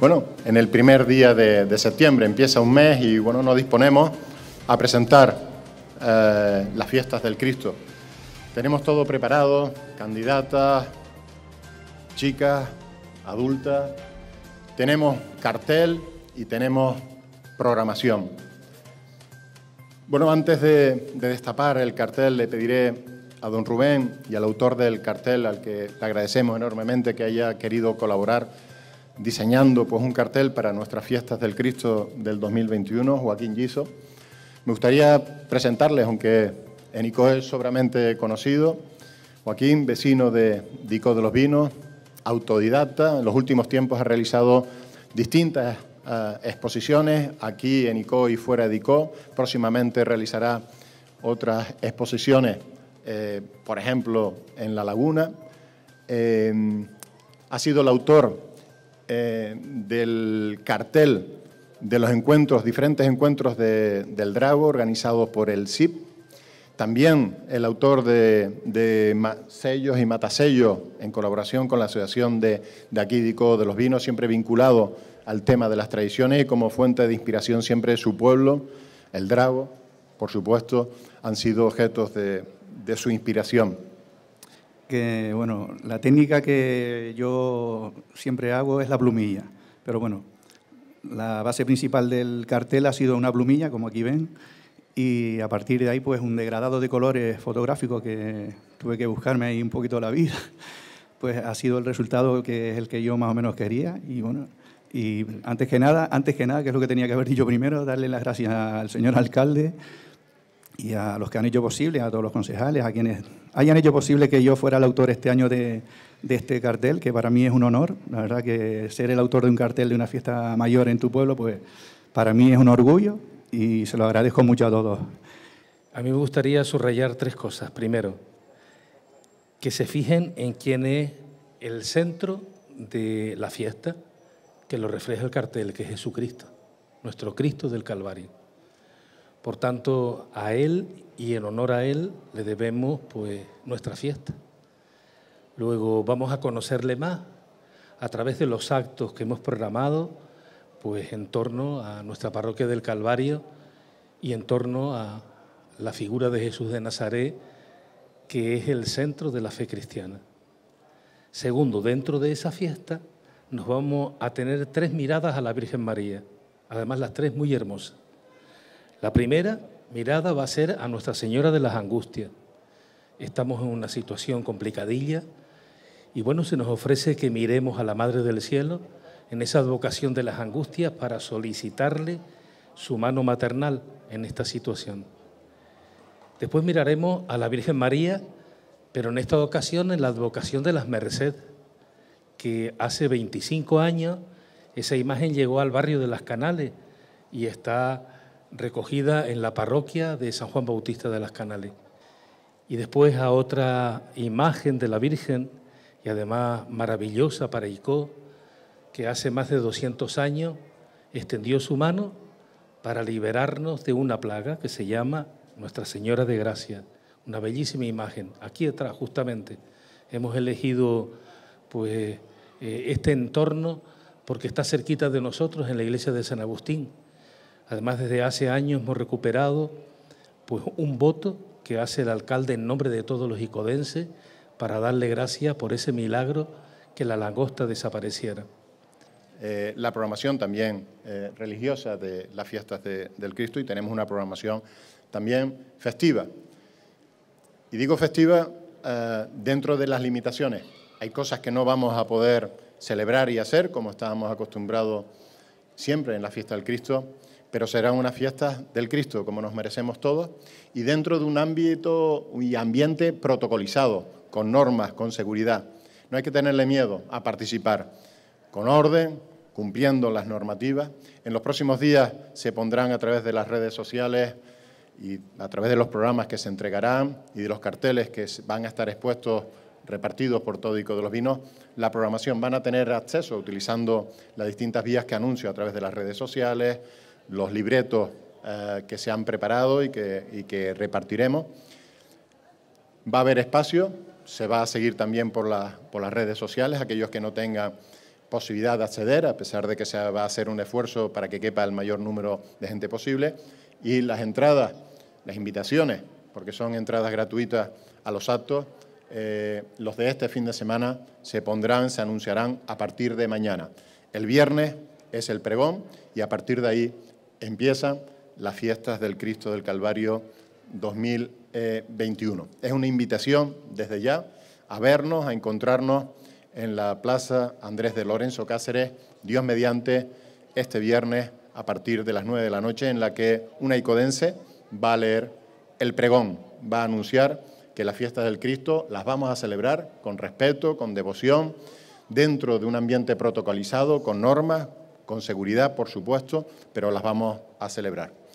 bueno, en el primer día de, septiembre, empieza un mes y bueno, nos disponemos a presentar eh, las fiestas del Cristo. Tenemos todo preparado, candidatas, chicas, adultas, tenemos cartel y tenemos programación. Bueno, antes de, de destapar el cartel le pediré a don Rubén y al autor del cartel, al que le agradecemos enormemente que haya querido colaborar, diseñando pues, un cartel para nuestras fiestas del Cristo del 2021, Joaquín Giso. Me gustaría presentarles, aunque en ICO es sobramente conocido, Joaquín, vecino de Dico de los Vinos, autodidacta, en los últimos tiempos ha realizado distintas eh, exposiciones aquí en ICO y fuera de ICO, próximamente realizará otras exposiciones, eh, por ejemplo, en La Laguna. Eh, ha sido el autor eh, del cartel de los encuentros, diferentes encuentros del Drago organizados por el SIP. También el autor de, Sellos y Matasellos, en colaboración con la Asociación de, de Aquídico de los Vinos, siempre vinculado al tema de las tradiciones y como fuente de inspiración siempre su pueblo, el Drago, por supuesto, han sido objetos de su inspiración que bueno, la técnica que yo siempre hago es la plumilla, pero bueno, la base principal del cartel ha sido una plumilla, como aquí ven, y a partir de ahí pues un degradado de colores fotográfico que tuve que buscarme ahí un poquito la vida, pues ha sido el resultado que es el que yo más o menos quería y bueno, y antes que nada, antes que nada, que es lo que tenía que haber dicho primero, darle las gracias al señor alcalde, y a los que han hecho posible, a todos los concejales, a quienes hayan hecho posible que yo fuera el autor este año de, este cartel, que para mí es un honor. La verdad que ser el autor de un cartel de una fiesta mayor en tu pueblo, pues para mí es un orgullo y se lo agradezco mucho a todos. A mí me gustaría subrayar tres cosas. Primero, que se fijen en quién es el centro de la fiesta, que lo refleja el cartel, que es Jesucristo, nuestro Cristo del Calvario. Por tanto, a Él y en honor a Él le debemos pues, nuestra fiesta. Luego vamos a conocerle más a través de los actos que hemos programado pues, en torno a nuestra parroquia del Calvario y en torno a la figura de Jesús de Nazaret, que es el centro de la fe cristiana. Segundo, dentro de esa fiesta nos vamos a tener tres miradas a la Virgen María, además las tres muy hermosas. La primera mirada va a ser a Nuestra Señora de las Angustias. Estamos en una situación complicadilla y bueno, se nos ofrece que miremos a la Madre del Cielo en esa advocación de las angustias para solicitarle su mano maternal en esta situación. Después miraremos a la Virgen María, pero en esta ocasión en la advocación de las Mercedes, que hace 25 años esa imagen llegó al barrio de Las Canales y está recogida en la parroquia de San Juan Bautista de las Canales. Y después a otra imagen de la Virgen, y además maravillosa para Icó, que hace más de 200 años extendió su mano para liberarnos de una plaga que se llama Nuestra Señora de Gracia. Una bellísima imagen. Aquí detrás, justamente, hemos elegido pues, eh, este entorno porque está cerquita de nosotros en la iglesia de San Agustín. Además, desde hace años hemos recuperado pues, un voto que hace el alcalde en nombre de todos los icodenses para darle gracias por ese milagro que la langosta desapareciera. Eh, la programación también eh, religiosa de las fiestas del Cristo y tenemos una programación también festiva. Y digo festiva eh, dentro de las limitaciones. Hay cosas que no vamos a poder celebrar y hacer como estábamos acostumbrados siempre en la fiesta del Cristo, pero serán una fiesta del Cristo, como nos merecemos todos, y dentro de un ámbito y ambiente protocolizado, con normas, con seguridad. No hay que tenerle miedo a participar, con orden, cumpliendo las normativas. En los próximos días se pondrán a través de las redes sociales y a través de los programas que se entregarán y de los carteles que van a estar expuestos repartidos por todo Ico de los Vinos, la programación van a tener acceso utilizando las distintas vías que anuncio a través de las redes sociales, los libretos eh, que se han preparado y que, que, repartiremos. Va a haber espacio, se va a seguir también por, por las redes sociales, aquellos que no tengan posibilidad de acceder, a pesar de que se va a hacer un esfuerzo para que quepa el mayor número de gente posible, y las entradas, las invitaciones, porque son entradas gratuitas a los actos, eh, los de este fin de semana se pondrán, se anunciarán a partir de mañana. El viernes es el pregón y a partir de ahí empiezan las fiestas del Cristo del Calvario 2021. Es una invitación desde ya a vernos, a encontrarnos en la Plaza Andrés de Lorenzo Cáceres, Dios mediante, este viernes a partir de las 9 de la noche, en la que una icodense va a leer el pregón, va a anunciar que las fiestas del Cristo las vamos a celebrar con respeto, con devoción, dentro de un ambiente protocolizado, con normas, con seguridad, por supuesto, pero las vamos a celebrar.